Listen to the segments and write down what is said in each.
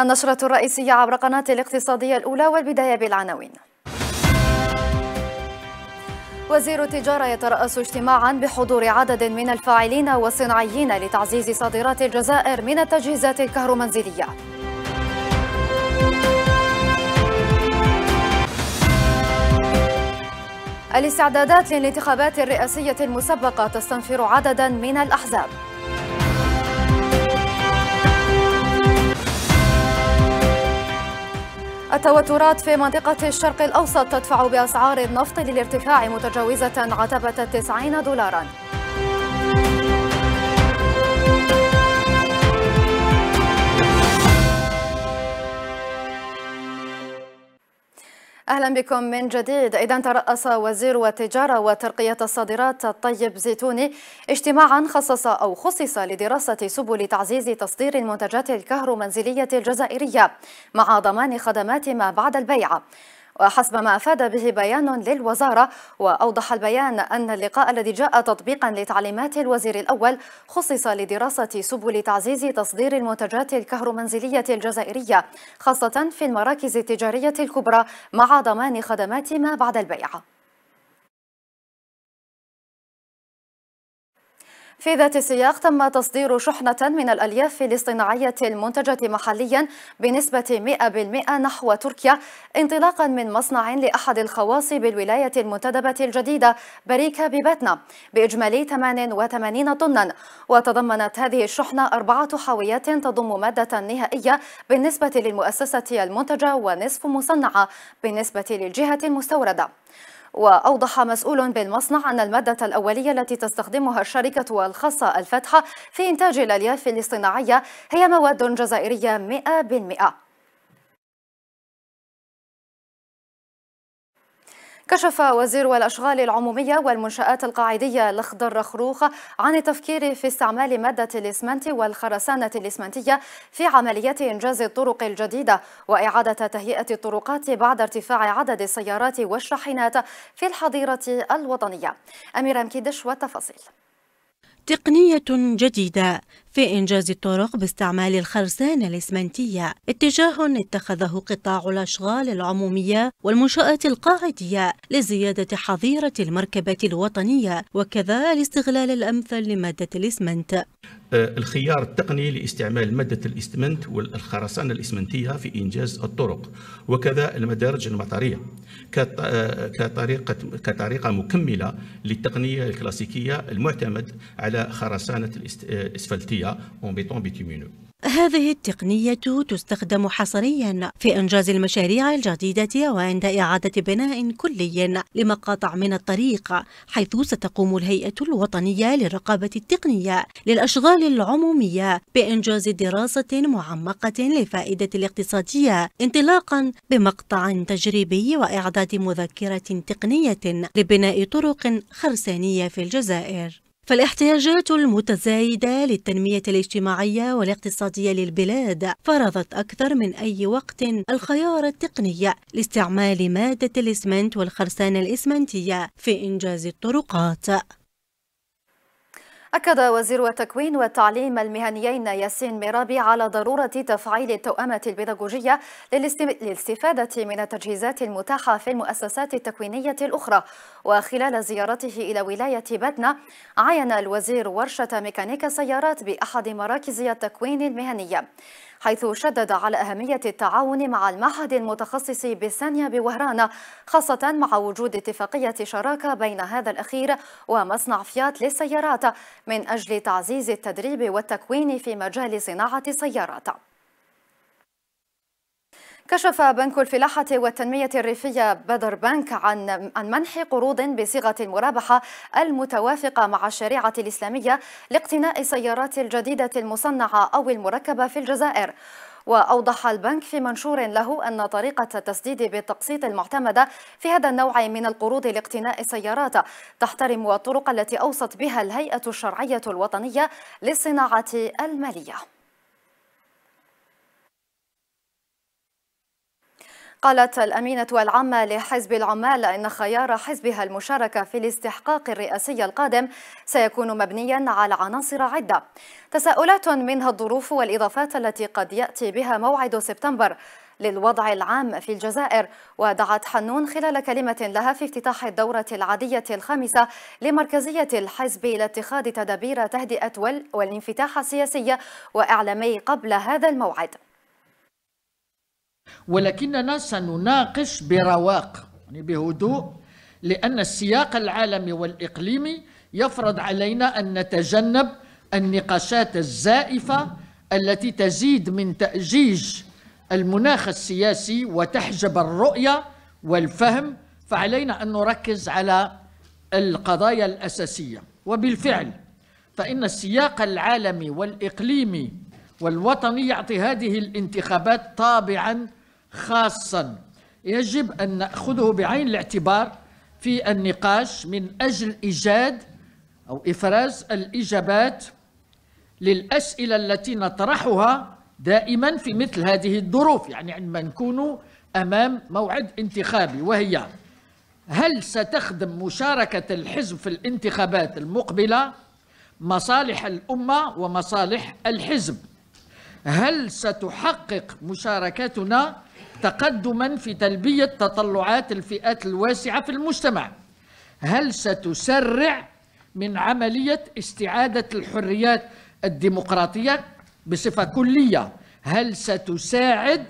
النشرة الرئيسية عبر قناة الاقتصادية الأولى والبداية بالعناوين وزير التجارة يترأس اجتماعا بحضور عدد من الفاعلين والصناعيين لتعزيز صادرات الجزائر من التجهيزات الكهرومنزلية الاستعدادات للانتخابات الرئاسية المسبقة تستنفر عددا من الأحزاب التوترات في منطقة الشرق الأوسط تدفع بأسعار النفط للارتفاع متجاوزة عتبة 90 دولاراً أهلا بكم من جديد إذا ترأس وزير التجارة وترقية الصادرات الطيب زيتوني اجتماعا خصص أو خصص لدراسة سبل تعزيز تصدير المنتجات الكهرومنزلية الجزائرية مع ضمان خدمات ما بعد البيع وحسب ما أفاد به بيان للوزارة وأوضح البيان أن اللقاء الذي جاء تطبيقا لتعليمات الوزير الأول خصص لدراسة سبل تعزيز تصدير المنتجات الكهرومنزلية الجزائرية خاصة في المراكز التجارية الكبرى مع ضمان خدمات ما بعد البيع في ذات السياق تم تصدير شحنة من الألياف الاصطناعية المنتجة محليا بنسبة 100% نحو تركيا انطلاقا من مصنع لأحد الخواص بالولاية المنتدبة الجديدة بريكا بباتنا بإجمالي 88 طنا وتضمنت هذه الشحنة أربعة حاويات تضم مادة نهائية بالنسبة للمؤسسة المنتجة ونصف مصنعة بالنسبة للجهة المستوردة وأوضح مسؤول بالمصنع أن المادة الأولية التي تستخدمها الشركة الخاصة الفاتحة في إنتاج الألياف الاصطناعية هي مواد جزائرية 100% كشف وزير الأشغال العمومية والمنشآت القاعدية الأخضر رخروخ عن التفكير في استعمال مادة الإسمنت والخرسانة الإسمنتية في عمليات إنجاز الطرق الجديدة وإعادة تهيئة الطرقات بعد ارتفاع عدد السيارات والشاحنات في الحظيرة الوطنية أمير أمكيدش والتفاصيل تقنية جديدة في إنجاز الطرق باستعمال الخرسانة الإسمنتية اتجاه اتخذه قطاع الأشغال العمومية والمنشآت القاعدية لزيادة حظيرة المركبة الوطنية وكذا الاستغلال الأمثل لمادة الإسمنت آه، الخيار التقني لاستعمال مادة الإسمنت والخرسانة الإسمنتية في إنجاز الطرق وكذا المدارج المطرية آه، كطريقة, كطريقة مكملة للتقنية الكلاسيكية المعتمد على خرسانة الإسفلتية آه، en béton bitumineux. هذه التقنية تستخدم حصريا في إنجاز المشاريع الجديدة وعند إعادة بناء كلي لمقاطع من الطريق حيث ستقوم الهيئة الوطنية للرقابة التقنية للأشغال العمومية بإنجاز دراسة معمقة للفائدة الاقتصادية انطلاقا بمقطع تجريبي وإعداد مذكرة تقنية لبناء طرق خرسانية في الجزائر فالاحتياجات المتزايدة للتنمية الاجتماعية والاقتصادية للبلاد فرضت أكثر من أي وقت الخيار التقني لاستعمال مادة الإسمنت والخرسانة الإسمنتية في إنجاز الطرقات أكد وزير التكوين والتعليم المهنيين ياسين ميرابي على ضرورة تفعيل التوأمة البيداغوجية للاستفادة من التجهيزات المتاحة في المؤسسات التكوينية الأخرى وخلال زيارته إلى ولاية بدنة عين الوزير ورشة ميكانيكا سيارات بأحد مراكز التكوين المهنية حيث شدد على أهمية التعاون مع المعهد المتخصص بالثانية بوهران خاصة مع وجود اتفاقية شراكة بين هذا الأخير ومصنع فيات للسيارات من أجل تعزيز التدريب والتكوين في مجال صناعة السيارات كشف بنك الفلاحة والتنمية الريفية بدر بنك عن عن منح قروض بصيغة المرابحة المتوافقة مع الشريعة الإسلامية لاقتناء السيارات الجديدة المصنعة أو المركبة في الجزائر. وأوضح البنك في منشور له أن طريقة التسديد بالتقسيط المعتمدة في هذا النوع من القروض لاقتناء السيارات تحترم الطرق التي أوصت بها الهيئة الشرعية الوطنية للصناعة المالية قالت الأمينة العامة لحزب العمال أن خيار حزبها المشاركة في الاستحقاق الرئاسي القادم سيكون مبنيا على عناصر عدة تساؤلات منها الظروف والإضافات التي قد يأتي بها موعد سبتمبر للوضع العام في الجزائر ودعت حنون خلال كلمة لها في افتتاح الدورة العادية الخامسة لمركزية الحزب إلى اتخاذ تدابير تهدئة والانفتاح السياسي وإعلامي قبل هذا الموعد ولكننا سنناقش برواق يعني بهدوء لأن السياق العالمي والإقليمي يفرض علينا أن نتجنب النقاشات الزائفة التي تزيد من تأجيج المناخ السياسي وتحجب الرؤية والفهم فعلينا أن نركز على القضايا الأساسية وبالفعل فإن السياق العالمي والإقليمي والوطني يعطي هذه الانتخابات طابعا خاصا يجب أن نأخذه بعين الاعتبار في النقاش من أجل إيجاد أو إفراز الإجابات للأسئلة التي نطرحها دائما في مثل هذه الظروف يعني عندما نكون أمام موعد انتخابي وهي هل ستخدم مشاركة الحزب في الانتخابات المقبلة مصالح الأمة ومصالح الحزب هل ستحقق مشاركتنا تقدما في تلبية تطلعات الفئات الواسعة في المجتمع هل ستسرع من عملية استعادة الحريات الديمقراطية بصفة كلية هل ستساعد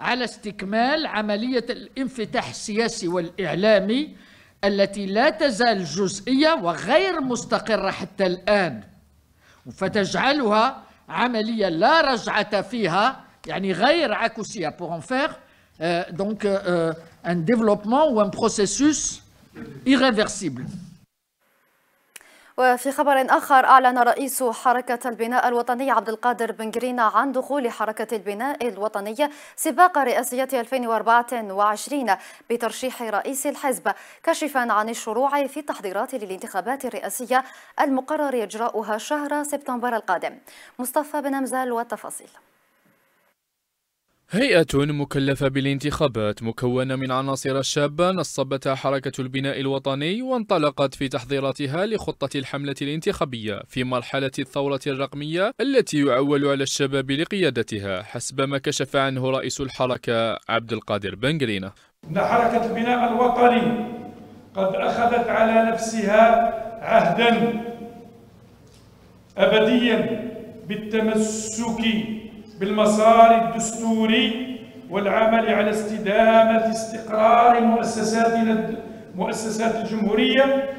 على استكمال عملية الانفتاح السياسي والإعلامي التي لا تزال جزئية وغير مستقرة حتى الآن فتجعلها عملية لا رجعة فيها يعني غير عكوسية pour en faire euh, donc euh, euh, un développement ou un processus irréversible. وفي خبر آخر أعلن رئيس حركة البناء الوطني عبد القادر بن جرينا عن دخول حركة البناء الوطنية سباق رئاسية 2024 بترشيح رئيس الحزب كشفا عن الشروع في التحضيرات للانتخابات الرئاسية المقرر إجراؤها شهر سبتمبر القادم مصطفى بن أمزال والتفاصيل هيئة مكلفة بالانتخابات مكونة من عناصر الشابة نصبتها حركة البناء الوطني وانطلقت في تحضيراتها لخطة الحملة الانتخابية في مرحلة الثورة الرقمية التي يعول على الشباب لقيادتها حسب ما كشف عنه رئيس الحركة عبد القادر بنغرينا إن حركة البناء الوطني قد أخذت على نفسها عهدا أبديا بالتمسك بالمسار الدستوري والعمل على استدامة استقرار مؤسسات مؤسسات الجمهورية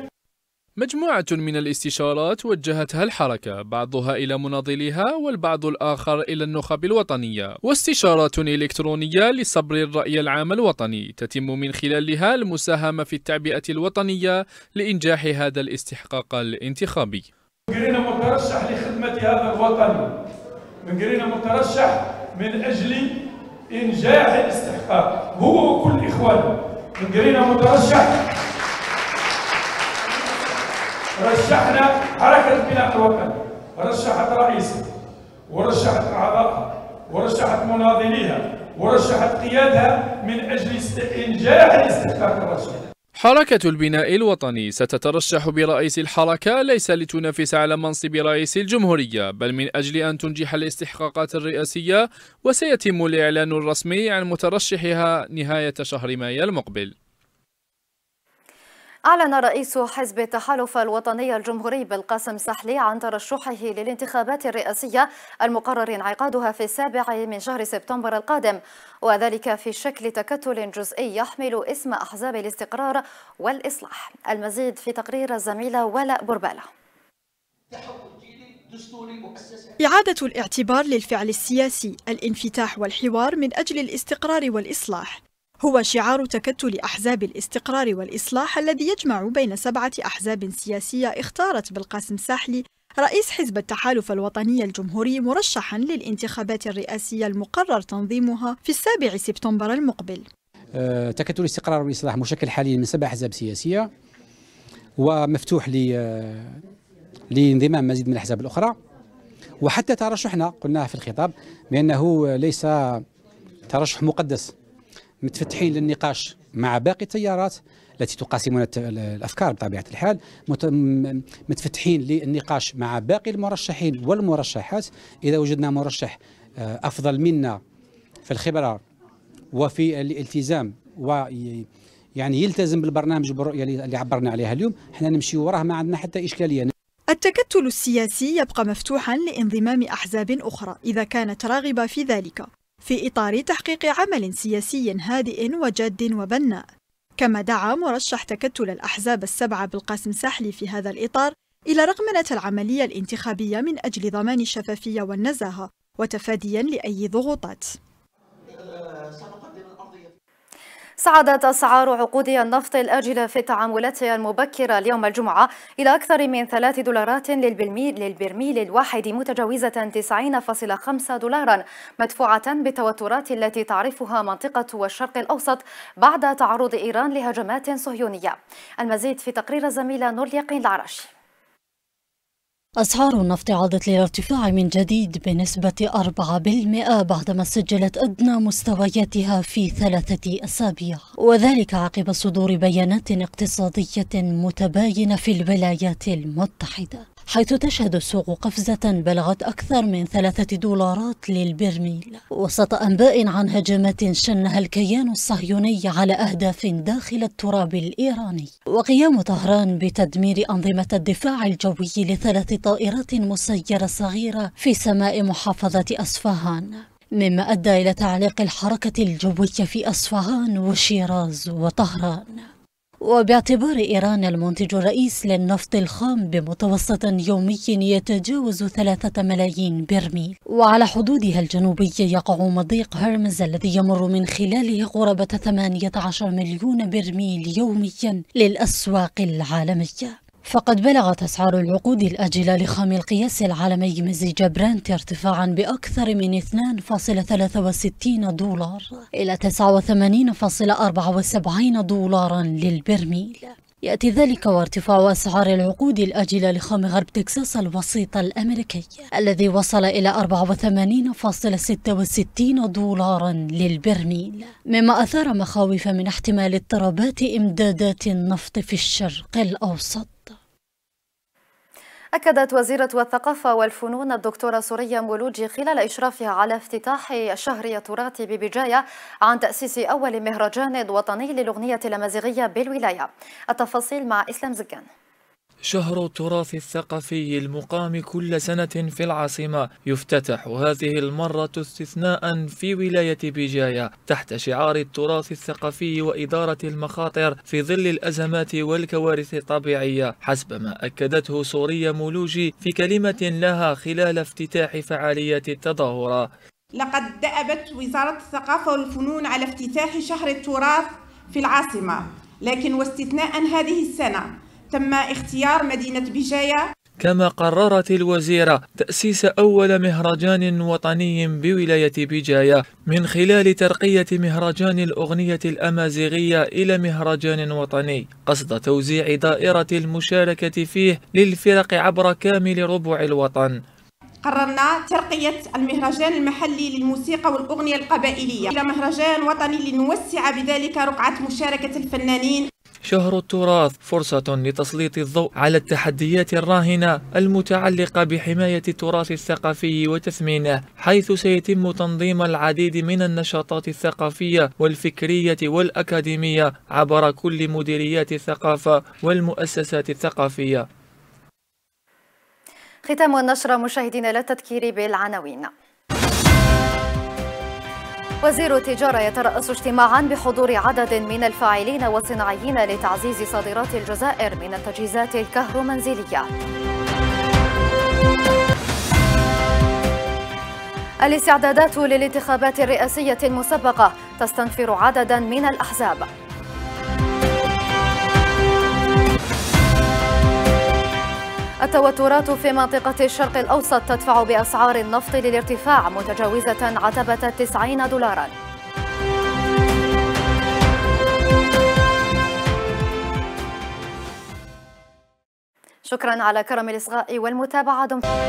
مجموعة من الاستشارات وجهتها الحركة بعضها إلى مناضليها والبعض الآخر إلى النخب الوطنية واستشارات إلكترونية لصبر الرأي العام الوطني تتم من خلالها المساهمة في التعبئة الوطنية لإنجاح هذا الاستحقاق الانتخابي مرشح لخدمة هذا الوطن مقرينا مترشح من اجل انجاح الاستحقاق هو وكل اخوانه مقرينا مترشح رشحنا حركه بناء الوطن رشحت رئيسها ورشحت اعضائها ورشحت مناضليها ورشحت قيادها من اجل انجاح الاستحقاق الرشيد حركة البناء الوطني ستترشح برئيس الحركة ليس لتنافس على منصب رئيس الجمهورية بل من أجل أن تنجح الاستحقاقات الرئاسية وسيتم الإعلان الرسمي عن مترشحها نهاية شهر مايو المقبل أعلن رئيس حزب التحالف الوطني الجمهوري بالقاسم سحلي عن ترشحه للانتخابات الرئاسية المقرر انعقادها في السابع من شهر سبتمبر القادم وذلك في شكل تكتل جزئي يحمل اسم أحزاب الاستقرار والإصلاح المزيد في تقرير الزميلة ولاء بربالة إعادة الاعتبار للفعل السياسي الانفتاح والحوار من أجل الاستقرار والإصلاح هو شعار تكتل أحزاب الاستقرار والإصلاح الذي يجمع بين سبعة أحزاب سياسية اختارت بالقاسم ساحلي رئيس حزب التحالف الوطني الجمهوري مرشحا للانتخابات الرئاسية المقرر تنظيمها في السابع سبتمبر المقبل آه، تكتل الاستقرار والإصلاح مشكل حاليا من سبع أحزاب سياسية ومفتوح آه، لانضمام مزيد من الأحزاب الأخرى وحتى ترشحنا قلناها في الخطاب بأنه ليس ترشح مقدس متفتحين للنقاش مع باقي التيارات التي تقاسمنا الافكار بطبيعه الحال متفتحين للنقاش مع باقي المرشحين والمرشحات اذا وجدنا مرشح آه، افضل منا في الخبره وفي الالتزام و يعني يلتزم بالبرنامج بالرؤيه يعني اللي عبرنا عليها اليوم حنا نمشي وراه ما عندنا حتى اشكاليه التكتل السياسي يبقى مفتوحا لانضمام احزاب اخرى اذا كانت راغبه في ذلك في إطار تحقيق عمل سياسي هادئ وجاد وبناء كما دعا مرشح تكتل الأحزاب السبعة بالقاسم ساحلي في هذا الإطار إلى رقمنة العملية الانتخابية من أجل ضمان الشفافية والنزاهة وتفاديا لأي ضغوطات صعدت أسعار عقود النفط الآجلة في التعاملات المبكرة اليوم الجمعة إلى أكثر من 3 دولارات للبرميل, للبرميل الواحد متجاوزة 90.5 دولارا مدفوعة بالتوترات التي تعرفها منطقة الشرق الأوسط بعد تعرض إيران لهجمات صهيونية المزيد في تقرير زميلة نور اليقين العرشي أسعار النفط عادت للارتفاع من جديد بنسبة 4% بعدما سجلت أدنى مستوياتها في ثلاثة أسابيع وذلك عقب صدور بيانات اقتصادية متباينة في الولايات المتحدة حيث تشهد السوق قفزة بلغت أكثر من ثلاثة دولارات للبرميل وسط أنباء عن هجمات شنها الكيان الصهيوني على أهداف داخل التراب الإيراني وقيام طهران بتدمير أنظمة الدفاع الجوي لثلاث طائرات مسيرة صغيرة في سماء محافظة أصفهان مما أدى إلى تعليق الحركة الجوية في أصفهان وشيراز وطهران وباعتبار إيران المنتج الرئيس للنفط الخام بمتوسط يومي يتجاوز ثلاثة ملايين برميل وعلى حدودها الجنوبية يقع مضيق هرمز الذي يمر من خلاله قرابة 18 مليون برميل يوميا للأسواق العالمية فقد بلغت أسعار العقود الأجلة لخام القياس العالمي مزيج برنت ارتفاعا بأكثر من 2.63 دولار إلى 89.74 دولارا للبرميل يأتي ذلك وارتفاع أسعار العقود الأجلة لخام غرب تكساس الوسيط الأمريكي الذي وصل إلى 84.66 دولارا للبرميل مما أثار مخاوف من احتمال اضطرابات إمدادات النفط في الشرق الأوسط أكدت وزيرة الثقافة والفنون الدكتورة سوريا مولوجي خلال إشرافها على افتتاح شهر التراثي ببجاية عن تأسيس أول مهرجان وطني للأغنية الأمازيغية بالولاية التفاصيل مع إسلام زكان شهر التراث الثقافي المقام كل سنة في العاصمة يفتتح هذه المرة استثناء في ولاية بجاية تحت شعار التراث الثقافي وإدارة المخاطر في ظل الأزمات والكوارث الطبيعية حسب ما أكدته سوريا مولوجي في كلمة لها خلال افتتاح فعاليات التظاهرة لقد دأبت وزارة الثقافة والفنون على افتتاح شهر التراث في العاصمة لكن واستثناء هذه السنة تم اختيار مدينة بجاية كما قررت الوزيرة تأسيس أول مهرجان وطني بولاية بجاية من خلال ترقية مهرجان الأغنية الأمازيغية إلى مهرجان وطني قصد توزيع دائرة المشاركة فيه للفرق عبر كامل ربع الوطن قررنا ترقية المهرجان المحلي للموسيقى والأغنية القبائلية إلى مهرجان وطني لنوسع بذلك رقعة مشاركة الفنانين شهر التراث فرصة لتسليط الضوء على التحديات الراهنة المتعلقة بحماية التراث الثقافي وتثمينه حيث سيتم تنظيم العديد من النشاطات الثقافية والفكرية والأكاديمية عبر كل مديريات الثقافة والمؤسسات الثقافية ختام النشرة مشاهدينا للتذكير بالعناوين وزير التجارة يترأس اجتماعا بحضور عدد من الفاعلين والصناعيين لتعزيز صادرات الجزائر من التجهيزات الكهرومنزلية الاستعدادات للانتخابات الرئاسية المسبقة تستنفر عددا من الأحزاب التوترات في منطقة الشرق الأوسط تدفع بأسعار النفط للارتفاع متجاوزة عتبة 90 دولاراً شكرا على كرم الإصغاء والمتابعة دمتم